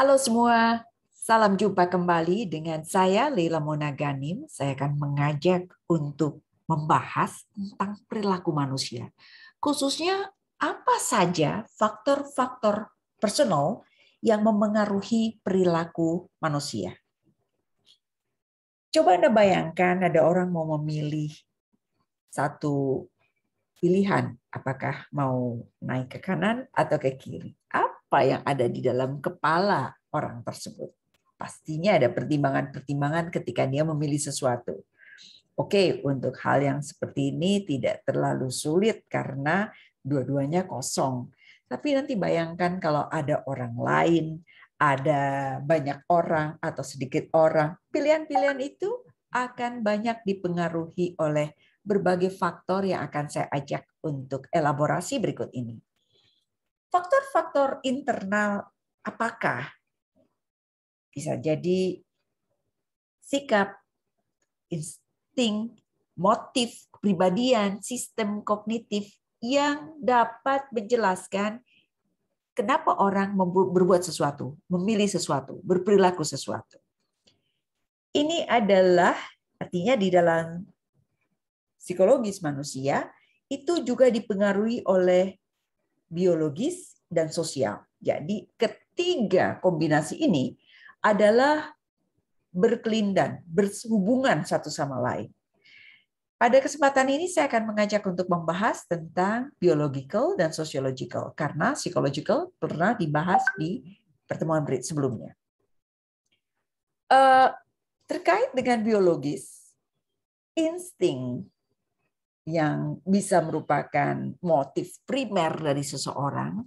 Halo semua, salam jumpa kembali dengan saya Leila Mona Ganim. Saya akan mengajak untuk membahas tentang perilaku manusia. Khususnya apa saja faktor-faktor personal yang memengaruhi perilaku manusia. Coba Anda bayangkan ada orang mau memilih satu pilihan, apakah mau naik ke kanan atau ke kiri apa yang ada di dalam kepala orang tersebut. Pastinya ada pertimbangan-pertimbangan ketika dia memilih sesuatu. Oke, untuk hal yang seperti ini tidak terlalu sulit karena dua-duanya kosong. Tapi nanti bayangkan kalau ada orang lain, ada banyak orang atau sedikit orang, pilihan-pilihan itu akan banyak dipengaruhi oleh berbagai faktor yang akan saya ajak untuk elaborasi berikut ini. Faktor-faktor internal apakah? Bisa jadi sikap, insting, motif, kepribadian, sistem kognitif yang dapat menjelaskan kenapa orang berbuat sesuatu, memilih sesuatu, berperilaku sesuatu. Ini adalah artinya di dalam psikologis manusia itu juga dipengaruhi oleh biologis, dan sosial. Jadi ketiga kombinasi ini adalah berkelindan, berhubungan satu sama lain. Pada kesempatan ini saya akan mengajak untuk membahas tentang biological dan sociological karena psychological pernah dibahas di pertemuan berit sebelumnya. Eh, terkait dengan biologis, insting yang bisa merupakan motif primer dari seseorang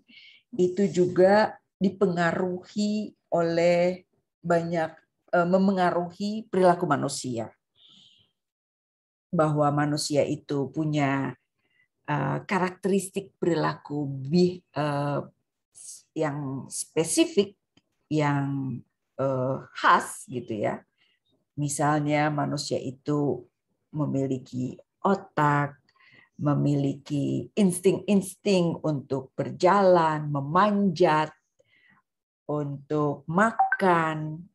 itu juga dipengaruhi oleh banyak e, memengaruhi perilaku manusia bahwa manusia itu punya e, karakteristik perilaku e, yang spesifik yang khas gitu ya misalnya manusia itu memiliki otak, memiliki insting-insting untuk berjalan, memanjat, untuk makan,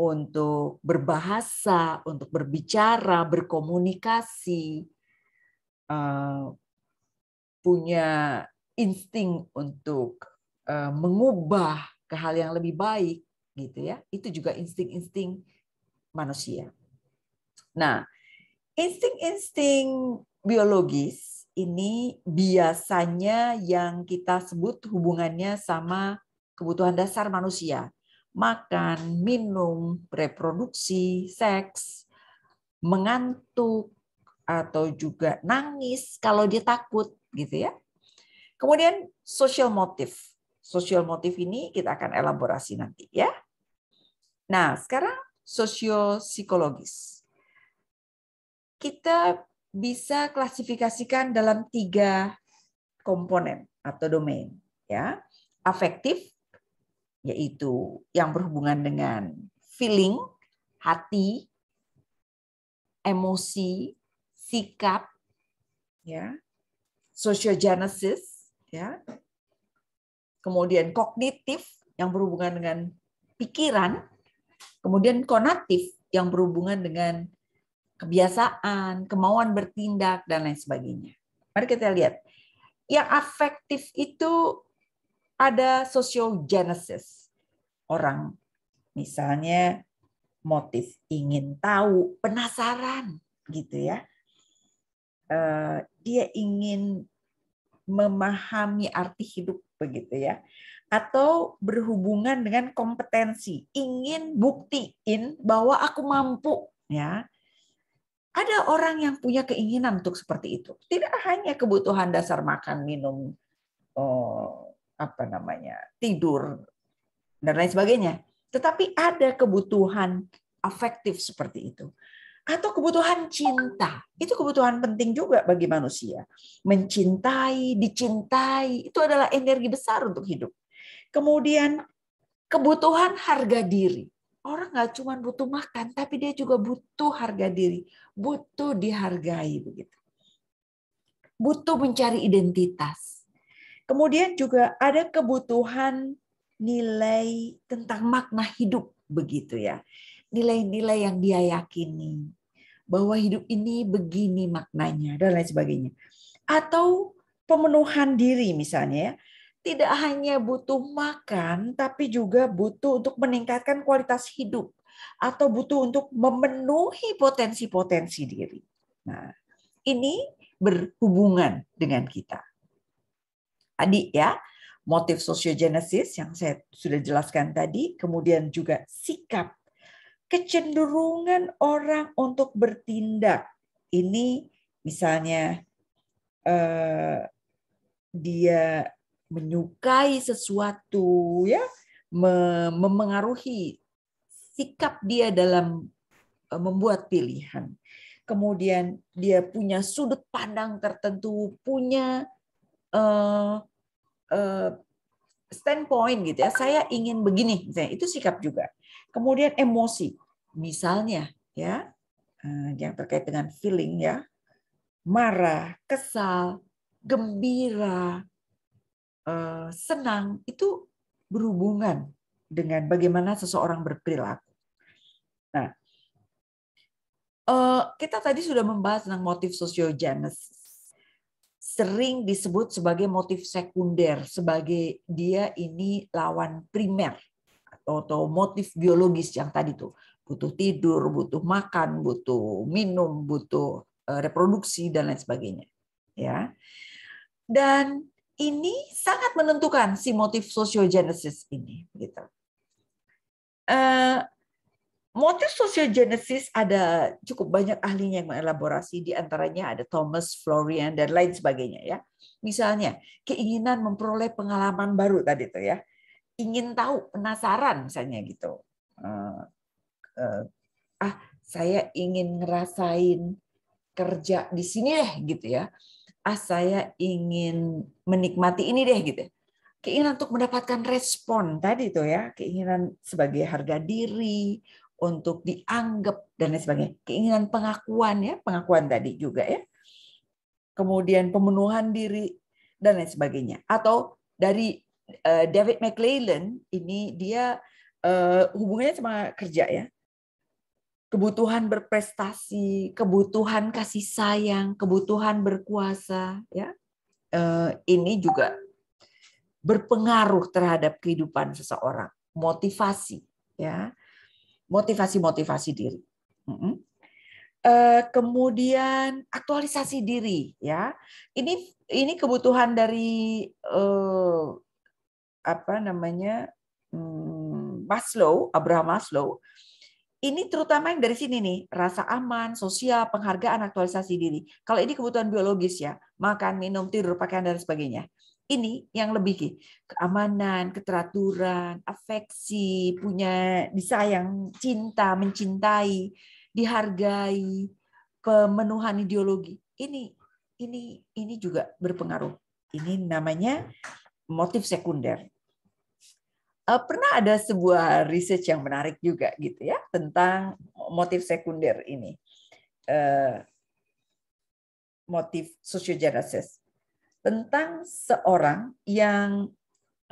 untuk berbahasa, untuk berbicara, berkomunikasi, eh, punya insting untuk eh, mengubah ke hal yang lebih baik, gitu ya. Itu juga insting-insting manusia. Nah, Insting-insting biologis ini biasanya yang kita sebut hubungannya sama kebutuhan dasar manusia. Makan, minum, reproduksi, seks, mengantuk, atau juga nangis kalau dia takut gitu ya. Kemudian social motif. Social motif ini kita akan elaborasi nanti ya. Nah, sekarang sosiopsikologis kita bisa klasifikasikan dalam tiga komponen atau domain, ya. Afektif yaitu yang berhubungan dengan feeling, hati, emosi, sikap, ya. Sociogenesis, ya. Kemudian kognitif yang berhubungan dengan pikiran, kemudian konatif yang berhubungan dengan kebiasaan, kemauan bertindak, dan lain sebagainya. Mari kita lihat. Yang afektif itu ada sosiogenesis. Orang misalnya motif ingin tahu, penasaran gitu ya. Eh, dia ingin memahami arti hidup begitu ya. Atau berhubungan dengan kompetensi, ingin buktiin bahwa aku mampu ya. Ada orang yang punya keinginan untuk seperti itu. Tidak hanya kebutuhan dasar makan, minum, oh, apa namanya, tidur dan lain sebagainya, tetapi ada kebutuhan afektif seperti itu atau kebutuhan cinta. Itu kebutuhan penting juga bagi manusia. Mencintai, dicintai, itu adalah energi besar untuk hidup. Kemudian kebutuhan harga diri orang nggak cuma butuh makan, tapi dia juga butuh harga diri, butuh dihargai begitu. Butuh mencari identitas. Kemudian juga ada kebutuhan nilai tentang makna hidup begitu ya. Nilai-nilai yang dia yakini bahwa hidup ini begini maknanya dan lain sebagainya. Atau pemenuhan diri misalnya ya tidak hanya butuh makan, tapi juga butuh untuk meningkatkan kualitas hidup atau butuh untuk memenuhi potensi-potensi diri. Nah, ini berhubungan dengan kita. adik ya, motif sosiogenesis yang saya sudah jelaskan tadi, kemudian juga sikap, kecenderungan orang untuk bertindak. Ini misalnya eh, dia menyukai sesuatu ya memengaruhi sikap dia dalam e, membuat pilihan. Kemudian dia punya sudut pandang tertentu, punya uh, uh, standpoint gitu ya. Saya ingin begini, misalnya itu sikap juga. Kemudian emosi, misalnya ya yang terkait dengan feeling ya, marah, kesal, gembira, Eh, senang itu berhubungan dengan bagaimana seseorang berperilaku. Nah, eh, kita tadi sudah membahas tentang motif sosiogenesis. Sering disebut sebagai motif sekunder, sebagai dia ini lawan primer atau, atau motif biologis yang tadi tuh butuh tidur, butuh makan, butuh minum, butuh eh, reproduksi dan lain sebagainya. Ya, dan ini sangat menentukan si motif sosiogenesis ini. Gitu. Uh, motif sosiogenesis ada cukup banyak ahlinya yang mengelaborasi, diantaranya ada Thomas Florian dan lain sebagainya ya. Misalnya keinginan memperoleh pengalaman baru tadi itu ya, ingin tahu, penasaran misalnya gitu. Eh, eh, ah, saya ingin ngerasain kerja di sini deh gitu ya ah saya ingin menikmati ini deh gitu. Keinginan untuk mendapatkan respon tadi itu ya, keinginan sebagai harga diri, untuk dianggap dan lain sebagainya. Keinginan pengakuan ya, pengakuan tadi juga ya. Kemudian pemenuhan diri dan lain sebagainya. Atau dari eh, David Mclellan ini dia eh, hubungannya sama kerja ya kebutuhan berprestasi, kebutuhan kasih sayang, kebutuhan berkuasa, ya. Eh, ini juga berpengaruh terhadap kehidupan seseorang, motivasi, ya, motivasi-motivasi diri. Eh, kemudian aktualisasi diri, ya. Ini ini kebutuhan dari eh, apa namanya mm, Maslow, Abraham Maslow ini terutama yang dari sini nih, rasa aman, sosial, penghargaan, aktualisasi diri. Kalau ini kebutuhan biologis ya, makan, minum, tidur, pakaian, dan sebagainya. Ini yang lebih keamanan, keteraturan, afeksi, punya disayang, cinta, mencintai, dihargai, pemenuhan ideologi. Ini ini ini juga berpengaruh. Ini namanya motif sekunder. Eh, pernah ada sebuah research yang menarik juga gitu ya tentang motif sekunder ini eh, motif sociogenesis tentang seorang yang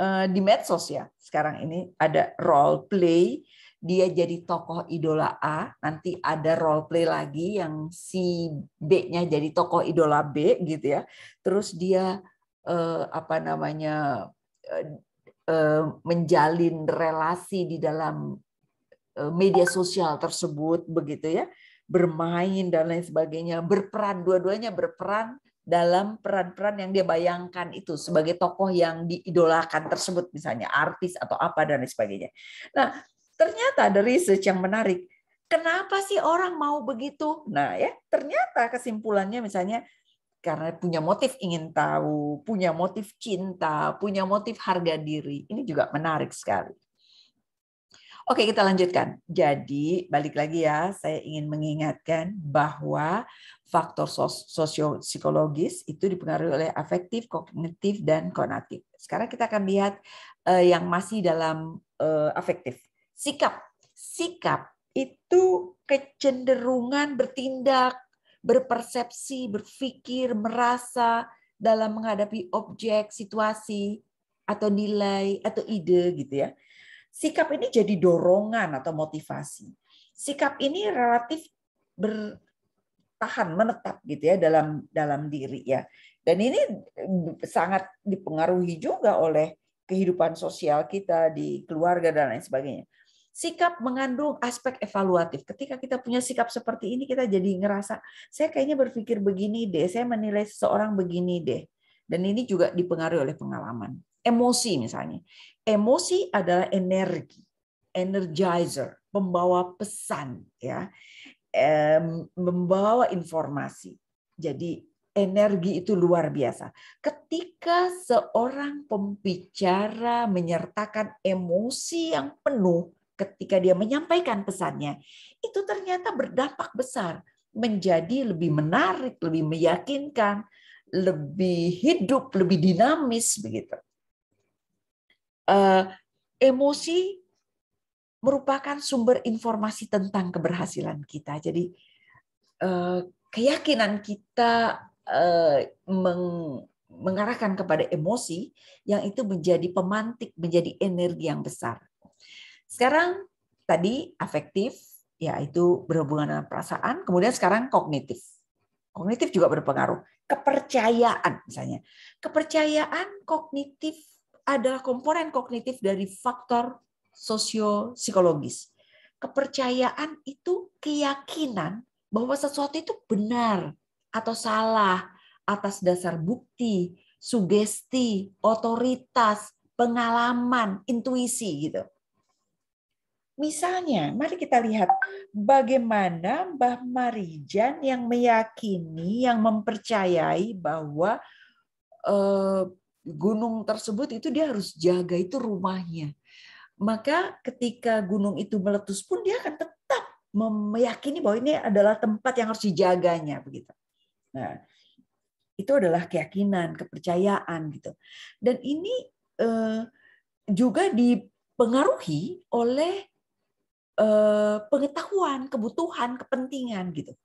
eh, di medsos ya sekarang ini ada role play dia jadi tokoh idola A, nanti ada role play lagi yang si B-nya jadi tokoh idola B gitu ya. Terus dia apa namanya Eh, menjalin relasi di dalam eh, media sosial tersebut begitu ya bermain dan lain sebagainya berperan dua-duanya berperan dalam peran-peran yang dia bayangkan itu sebagai tokoh yang diidolakan tersebut misalnya artis atau apa dan lain sebagainya nah ternyata dari research yang menarik kenapa sih orang mau begitu nah ya ternyata kesimpulannya misalnya karena punya motif ingin tahu, punya motif cinta, punya motif harga diri. Ini juga menarik sekali. Oke, kita lanjutkan. Jadi, balik lagi ya, saya ingin mengingatkan bahwa faktor sosio-psikologis itu dipengaruhi oleh afektif, kognitif, dan konatif. Sekarang kita akan lihat eh, yang masih dalam eh, afektif. Sikap. Sikap itu kecenderungan bertindak, berpersepsi, berpikir, merasa dalam menghadapi objek, situasi, atau nilai, atau ide gitu ya. Sikap ini jadi dorongan atau motivasi. Sikap ini relatif bertahan menetap gitu ya dalam dalam diri ya. Dan ini sangat dipengaruhi juga oleh kehidupan sosial kita di keluarga dan lain sebagainya. Sikap mengandung aspek evaluatif. Ketika kita punya sikap seperti ini, kita jadi ngerasa, saya kayaknya berpikir begini deh, saya menilai seseorang begini deh. Dan ini juga dipengaruhi oleh pengalaman. Emosi misalnya. Emosi adalah energi, energizer, pembawa pesan, ya, membawa informasi. Jadi energi itu luar biasa. Ketika seorang pembicara menyertakan emosi yang penuh, ketika dia menyampaikan pesannya, itu ternyata berdampak besar, menjadi lebih menarik, lebih meyakinkan, lebih hidup, lebih dinamis begitu. Eh, emosi merupakan sumber informasi tentang keberhasilan kita. Jadi eh, keyakinan kita eh, meng, mengarahkan kepada emosi yang itu menjadi pemantik, menjadi energi yang besar. Sekarang tadi afektif, yaitu berhubungan dengan perasaan. Kemudian sekarang kognitif. Kognitif juga berpengaruh. Kepercayaan misalnya. Kepercayaan kognitif adalah komponen kognitif dari faktor sosio-psikologis. Kepercayaan itu keyakinan bahwa sesuatu itu benar atau salah atas dasar bukti, sugesti, otoritas, pengalaman, intuisi gitu. Misalnya, mari kita lihat bagaimana Mbah Marijan yang meyakini, yang mempercayai bahwa eh, gunung tersebut itu dia harus jaga itu rumahnya. Maka ketika gunung itu meletus pun dia akan tetap meyakini bahwa ini adalah tempat yang harus dijaganya begitu. Nah, itu adalah keyakinan, kepercayaan gitu. Dan ini eh, juga dipengaruhi oleh Eh, pengetahuan, kebutuhan, kepentingan gitu.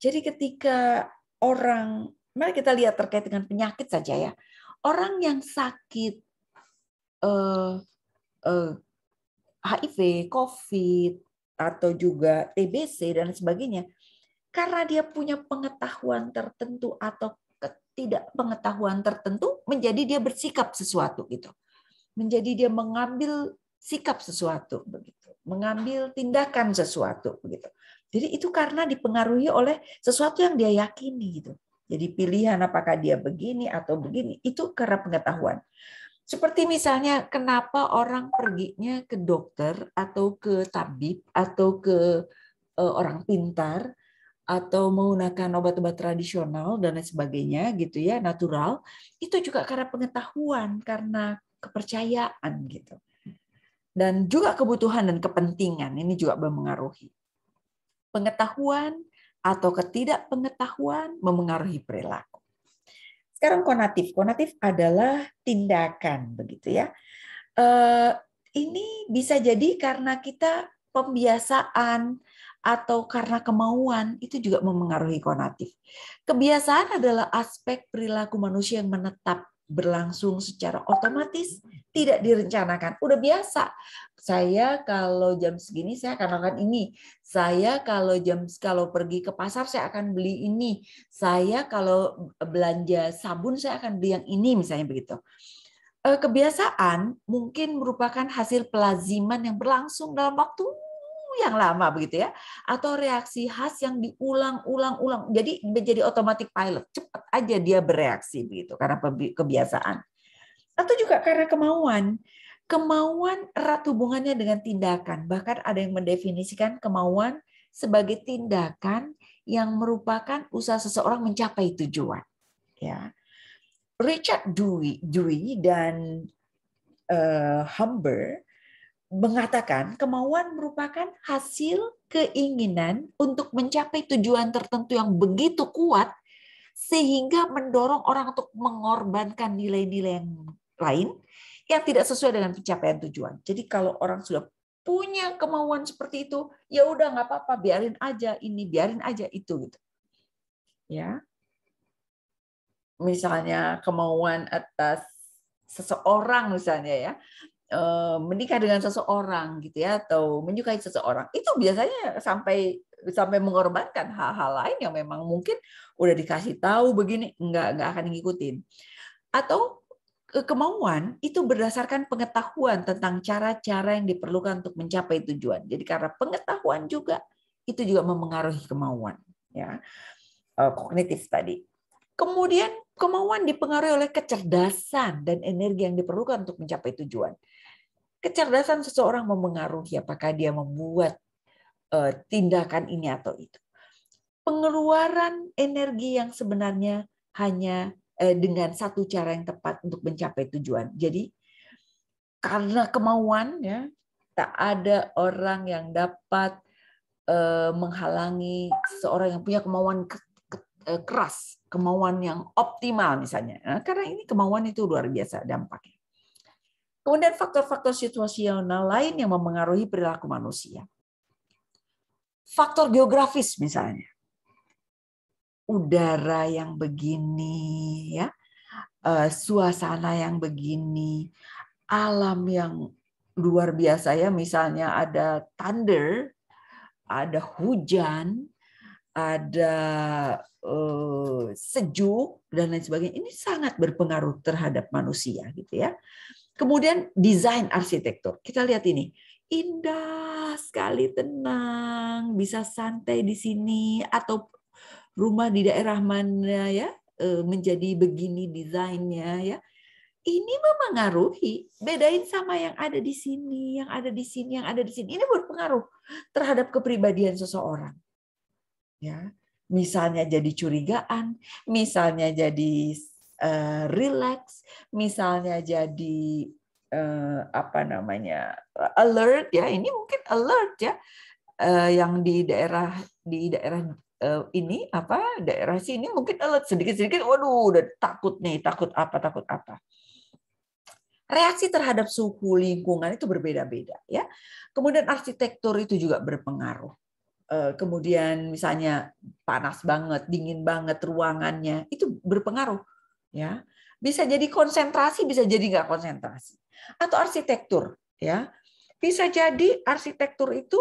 Jadi ketika orang, mari kita lihat terkait dengan penyakit saja ya. Orang yang sakit eh, eh, HIV, COVID, atau juga TBC dan sebagainya, karena dia punya pengetahuan tertentu atau ketidakpengetahuan tertentu menjadi dia bersikap sesuatu gitu. Menjadi dia mengambil sikap sesuatu begitu, mengambil tindakan sesuatu begitu. Jadi itu karena dipengaruhi oleh sesuatu yang dia yakini gitu. Jadi pilihan apakah dia begini atau begini itu karena pengetahuan. Seperti misalnya kenapa orang perginya ke dokter atau ke tabib atau ke e, orang pintar atau menggunakan obat-obat tradisional dan lain sebagainya gitu ya natural itu juga karena pengetahuan karena kepercayaan gitu dan juga kebutuhan dan kepentingan ini juga memengaruhi Pengetahuan atau ketidakpengetahuan memengaruhi perilaku. Sekarang konatif. Konatif adalah tindakan begitu ya. Eh, ini bisa jadi karena kita pembiasaan atau karena kemauan itu juga memengaruhi konatif. Kebiasaan adalah aspek perilaku manusia yang menetap berlangsung secara otomatis, tidak direncanakan. Udah biasa. Saya kalau jam segini saya akan makan ini. Saya kalau jam kalau pergi ke pasar saya akan beli ini. Saya kalau belanja sabun saya akan beli yang ini misalnya begitu. Eh, kebiasaan mungkin merupakan hasil pelaziman yang berlangsung dalam waktu yang lama begitu ya atau reaksi khas yang diulang-ulang-ulang jadi menjadi otomatis pilot cepat aja dia bereaksi begitu karena kebiasaan atau juga karena kemauan kemauan erat hubungannya dengan tindakan bahkan ada yang mendefinisikan kemauan sebagai tindakan yang merupakan usaha seseorang mencapai tujuan ya Richard Dewey, Dewey dan uh, Humber mengatakan kemauan merupakan hasil keinginan untuk mencapai tujuan tertentu yang begitu kuat sehingga mendorong orang untuk mengorbankan nilai-nilai yang lain yang tidak sesuai dengan pencapaian tujuan. Jadi kalau orang sudah punya kemauan seperti itu, ya udah nggak apa-apa, biarin aja ini, biarin aja itu gitu. Ya. Misalnya kemauan atas seseorang misalnya ya Eh, menikah dengan seseorang gitu ya atau menyukai seseorang itu biasanya sampai sampai mengorbankan hal-hal lain yang memang mungkin udah dikasih tahu begini nggak nggak akan ngikutin atau kemauan itu berdasarkan pengetahuan tentang cara-cara yang diperlukan untuk mencapai tujuan jadi karena pengetahuan juga itu juga memengaruhi kemauan ya eh, kognitif tadi kemudian kemauan dipengaruhi oleh kecerdasan dan energi yang diperlukan untuk mencapai tujuan kecerdasan seseorang memengaruhi apakah dia membuat eh, tindakan ini atau itu. Pengeluaran energi yang sebenarnya hanya eh, dengan satu cara yang tepat untuk mencapai tujuan. Jadi karena kemauan ya tak ada orang yang dapat eh, menghalangi seorang yang punya kemauan keras, kemauan yang optimal misalnya. Nah, karena ini kemauan itu luar biasa dampaknya. Kemudian faktor-faktor situasional lain yang memengaruhi perilaku manusia. Faktor geografis misalnya. Udara yang begini ya. Eh, suasana yang begini, alam yang luar biasa ya, misalnya ada thunder, ada hujan, ada eh, sejuk dan lain sebagainya ini sangat berpengaruh terhadap manusia gitu ya Kemudian desain arsitektur. Kita lihat ini. Indah sekali, tenang, bisa santai di sini atau rumah di daerah mana ya e, menjadi begini desainnya ya. Ini mempengaruhi, bedain sama yang ada di sini, yang ada di sini, yang ada di sini. Ini berpengaruh terhadap kepribadian seseorang. Ya. Misalnya jadi curigaan, misalnya jadi Eh, relax, misalnya jadi uh, apa namanya alert ya. Ini mungkin alert ya uh, yang di daerah di daerah uh, ini apa daerah sini mungkin alert sedikit-sedikit. Waduh, udah takut nih, takut apa, takut apa reaksi terhadap suhu lingkungan itu berbeda-beda ya. Kemudian arsitektur itu juga berpengaruh. Kemudian misalnya panas banget, dingin banget ruangannya, itu berpengaruh ya bisa jadi konsentrasi bisa jadi nggak konsentrasi atau arsitektur ya bisa jadi arsitektur itu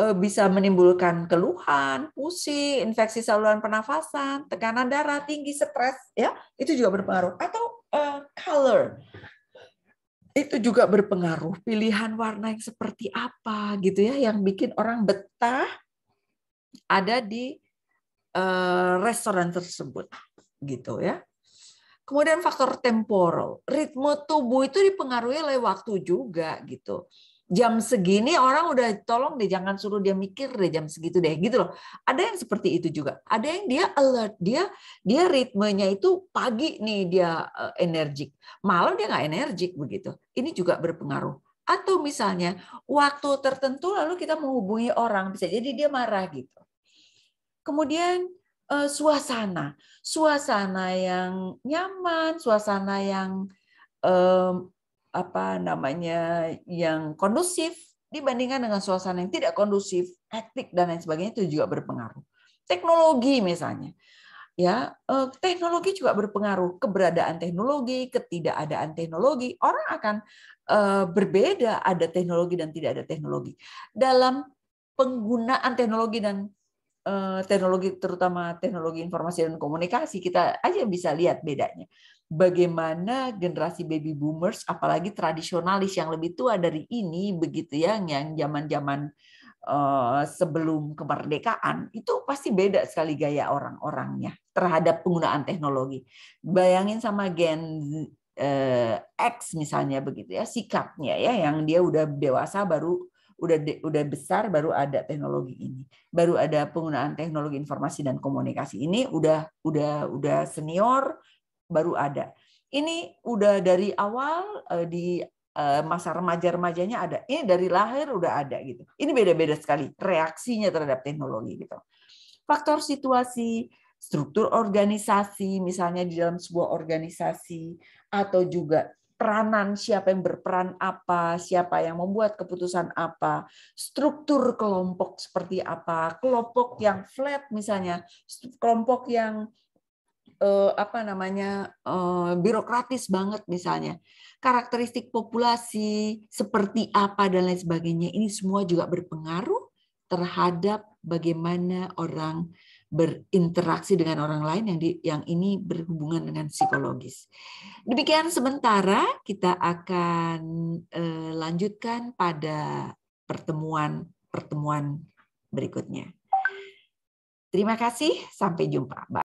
eh, bisa menimbulkan keluhan, pusing, infeksi saluran pernafasan, tekanan darah tinggi, stres, ya itu juga berpengaruh. Atau uh, color itu juga berpengaruh. Pilihan warna yang seperti apa gitu ya, yang bikin orang betah ada di uh, restoran tersebut, gitu ya. Kemudian faktor temporal, ritme tubuh itu dipengaruhi oleh waktu juga gitu. Jam segini orang udah tolong deh jangan suruh dia mikir deh jam segitu deh gitu loh. Ada yang seperti itu juga. Ada yang dia alert, dia dia ritmenya itu pagi nih dia eh, energik, malam dia nggak energik begitu. Ini juga berpengaruh. Atau misalnya waktu tertentu lalu kita menghubungi orang bisa jadi dia marah gitu. Kemudian uh, suasana, suasana yang nyaman, suasana yang um, apa namanya yang kondusif dibandingkan dengan suasana yang tidak kondusif, etik dan lain sebagainya itu juga berpengaruh. Teknologi misalnya. Ya, eh, teknologi juga berpengaruh. Keberadaan teknologi, ketidakadaan teknologi, orang akan berbeda ada teknologi dan tidak ada teknologi. Dalam penggunaan teknologi dan Eh, teknologi terutama teknologi informasi dan komunikasi kita aja bisa lihat bedanya bagaimana generasi baby boomers apalagi tradisionalis yang lebih tua dari ini begitu ya yang zaman-zaman eh, sebelum kemerdekaan itu pasti beda sekali gaya orang-orangnya terhadap penggunaan teknologi bayangin sama gen eh, X misalnya begitu ya sikapnya ya yang dia udah dewasa baru udah udah besar baru ada teknologi ini baru ada penggunaan teknologi informasi dan komunikasi ini udah udah udah senior baru ada ini udah dari awal eh, di eh, masa remaja-remajanya ada ini dari lahir udah ada gitu ini beda-beda sekali reaksinya terhadap teknologi gitu faktor situasi struktur organisasi misalnya di dalam sebuah organisasi atau juga peranan siapa yang berperan apa, siapa yang membuat keputusan apa, struktur kelompok seperti apa, kelompok yang flat misalnya, kelompok yang eh, apa namanya eh, birokratis banget misalnya, karakteristik populasi seperti apa dan lain sebagainya. Ini semua juga berpengaruh terhadap bagaimana orang berinteraksi dengan orang lain yang di, yang ini berhubungan dengan psikologis. Demikian sementara kita akan eh, lanjutkan pada pertemuan-pertemuan berikutnya. Terima kasih, sampai jumpa. Bye.